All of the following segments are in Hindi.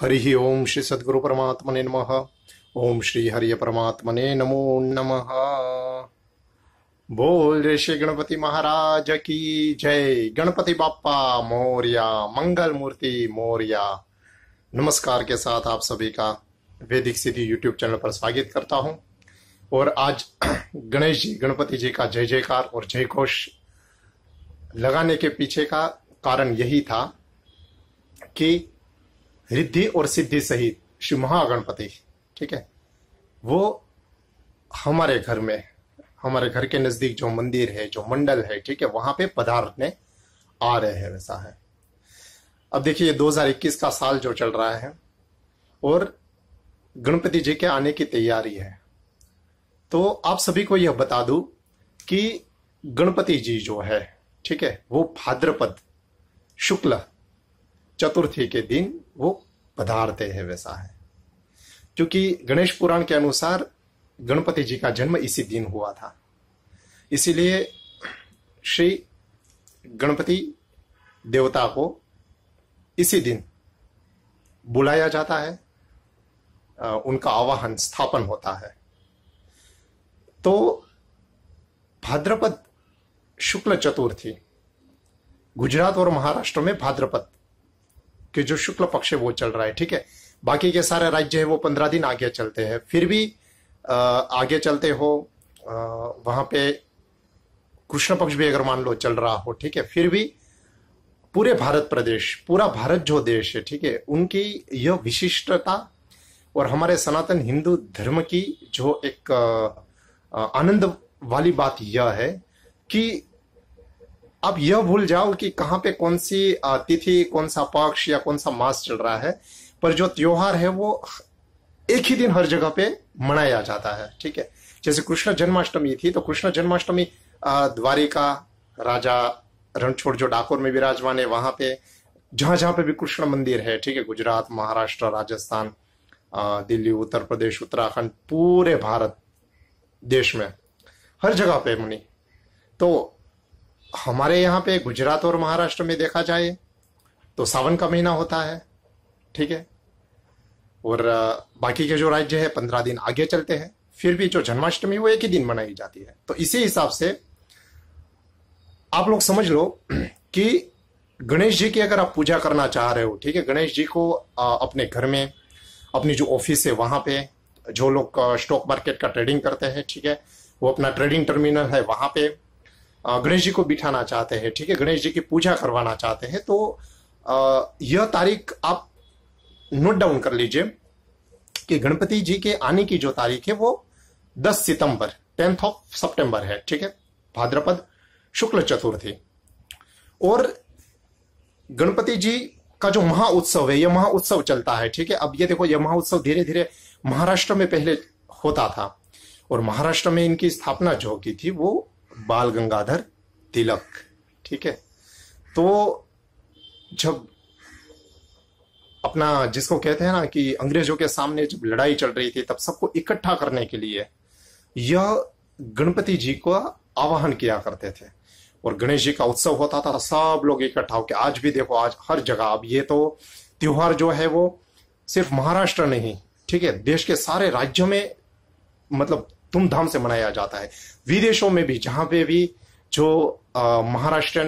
हरि ओम श्री सदगुरु परमात्मने नम ओम श्री हरि परमात्मने नमो नम बोल जय श्री गणपति महाराज की जय गणपति बापा मौर्या मंगल मूर्ति मौर्या नमस्कार के साथ आप सभी का वैदिक सिद्धि यूट्यूब चैनल पर स्वागत करता हूं और आज गणेश जी गणपति जी का जय जयकार और जय घोष लगाने के पीछे का कारण यही था कि रिद्धि और सिद्धि सहित श्री महागणपति ठीक है वो हमारे घर में हमारे घर के नजदीक जो मंदिर है जो मंडल है ठीक है वहां पे पदार्थने आ रहे हैं वैसा है अब देखिए 2021 का साल जो चल रहा है और गणपति जी के आने की तैयारी है तो आप सभी को यह बता दू कि गणपति जी जो है ठीक है वो भाद्रपद शुक्ल चतुर्थी के दिन वो पधारते हैं वैसा है क्योंकि गणेश पुराण के अनुसार गणपति जी का जन्म इसी दिन हुआ था इसीलिए श्री गणपति देवता को इसी दिन बुलाया जाता है उनका आवाहन स्थापन होता है तो भाद्रपद शुक्ल चतुर्थी गुजरात और महाराष्ट्र में भाद्रपद कि जो शुक्ल पक्ष है वो चल रहा है ठीक है बाकी के सारे राज्य है वो पंद्रह दिन आगे चलते हैं फिर भी आगे चलते हो वहां पे कृष्ण पक्ष भी अगर मान लो चल रहा हो ठीक है फिर भी पूरे भारत प्रदेश पूरा भारत जो देश है ठीक है उनकी यह विशिष्टता और हमारे सनातन हिंदू धर्म की जो एक आनंद वाली बात यह है कि आप यह भूल जाओ कि कहाँ पे कौन सी तिथि कौन सा पक्ष या कौन सा मास चल रहा है पर जो त्योहार है वो एक ही दिन हर जगह पे मनाया जाता है ठीक है जैसे कृष्ण जन्माष्टमी थी तो कृष्ण जन्माष्टमी द्वारिका राजा रणछोड़ जो डाकोर में विराजमान है वहां पे जहां जहां पे भी कृष्ण मंदिर है ठीक है गुजरात महाराष्ट्र राजस्थान दिल्ली उत्तर प्रदेश उत्तराखंड पूरे भारत देश में हर जगह पे मुनि तो हमारे यहाँ पे गुजरात और महाराष्ट्र में देखा जाए तो सावन का महीना होता है ठीक है और बाकी के जो राज्य है पंद्रह दिन आगे चलते हैं फिर भी जो जन्माष्टमी वो एक ही दिन मनाई जाती है तो इसी हिसाब से आप लोग समझ लो कि गणेश जी की अगर आप पूजा करना चाह रहे हो ठीक है गणेश जी को अपने घर में अपनी जो ऑफिस है वहां पे जो लोग स्टॉक मार्केट का ट्रेडिंग करते हैं ठीक है वो अपना ट्रेडिंग टर्मिनल है वहां पे गणेश जी को बिठाना चाहते हैं ठीक है गणेश जी की पूजा करवाना चाहते हैं तो यह तारीख आप नोट डाउन कर लीजिए कि गणपति जी के आने की जो तारीख है वो 10 सितंबर टेंथ ऑफ सितंबर है ठीक है भाद्रपद शुक्ल चतुर्थी और गणपति जी का जो महा उत्सव है यह महा उत्सव चलता है ठीक है अब ये देखो यह महा उत्सव धीरे धीरे महाराष्ट्र में पहले होता था और महाराष्ट्र में इनकी स्थापना जो की थी वो बाल गंगाधर तिलक ठीक है तो जब अपना जिसको कहते हैं ना कि अंग्रेजों के सामने जब लड़ाई चल रही थी तब सबको इकट्ठा करने के लिए यह गणपति जी को आवाहन किया करते थे और गणेश जी का उत्सव होता था सब लोग इकट्ठा होकर आज भी देखो आज हर जगह अब ये तो त्योहार जो है वो सिर्फ महाराष्ट्र नहीं ठीक है देश के सारे राज्यों में मतलब धूमधाम से मनाया जाता है विदेशों में भी जहाँ पे भी जो महाराष्ट्र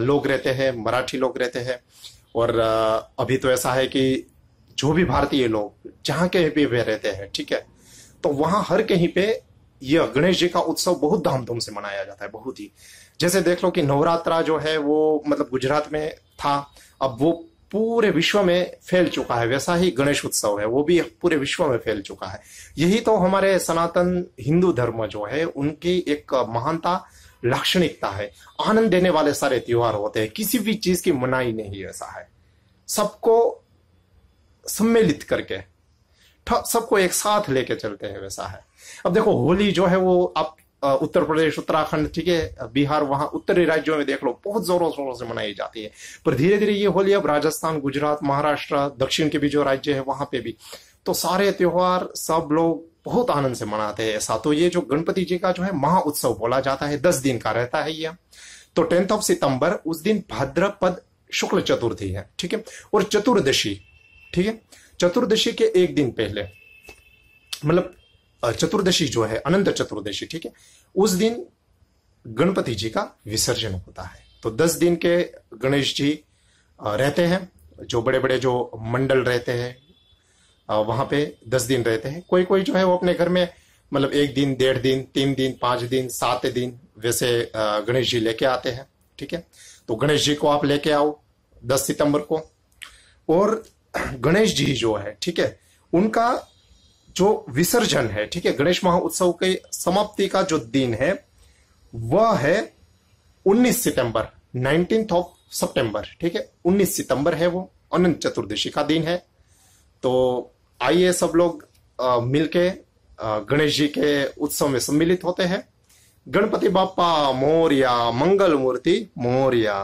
लोग रहते हैं मराठी लोग रहते हैं और आ, अभी तो ऐसा है कि जो भी भारतीय लोग जहाँ के भी वे रहते हैं ठीक है तो वहां हर कहीं पे यह गणेश जी का उत्सव बहुत धामधूम से मनाया जाता है बहुत ही जैसे देख लो कि नवरात्रा जो है वो मतलब गुजरात में था अब वो पूरे विश्व में फैल चुका है वैसा ही गणेश उत्सव है वो भी पूरे विश्व में फैल चुका है यही तो हमारे सनातन हिंदू धर्म जो है उनकी एक महानता लाक्षणिकता है आनंद देने वाले सारे त्योहार होते हैं किसी भी चीज की मनाई नहीं ऐसा है सबको सम्मिलित करके सबको एक साथ लेके चलते हैं वैसा है अब देखो होली जो है वो आप उत्तर प्रदेश उत्तराखंड ठीक है बिहार वहां उत्तरी राज्यों में देख लो बहुत जोरों शोरों से मनाई जाती है पर धीरे धीरे ये होली अब राजस्थान गुजरात महाराष्ट्र दक्षिण के भी जो राज्य है वहां पे भी तो सारे त्योहार सब लोग बहुत आनंद से मनाते हैं ऐसा तो ये जो गणपति जी का जो है महा उत्सव बोला जाता है दस दिन का रहता है यह तो टेंथ ऑफ सितंबर उस दिन भाद्रपद शुक्ल चतुर्थी है ठीक है और चतुर्दशी ठीक है चतुर्दशी के एक दिन पहले मतलब चतुर्दशी जो है अनंत चतुर्दशी ठीक है उस दिन गणपति जी का विसर्जन होता है तो दस दिन के गणेश जी रहते हैं जो बड़े बड़े जो मंडल रहते हैं वहां पे दस दिन रहते हैं कोई कोई जो है वो अपने घर में मतलब एक दिन डेढ़ दिन तीन दिन पांच दिन सात दिन वैसे गणेश जी लेके आते हैं ठीक है तो गणेश जी को आप लेके आओ दस सितंबर को और गणेश जी जो है ठीक है उनका जो विसर्जन है ठीक है गणेश महोत्सव के समाप्ति का जो दिन है वह है 19 सितंबर नाइनटीन ऑफ सितंबर ठीक है 19 सितंबर है वो अनंत चतुर्दशी का दिन है तो आइए सब लोग मिलके गणेश जी के उत्सव में सम्मिलित होते हैं गणपति बापा मोरिया मंगल मूर्ति मोरिया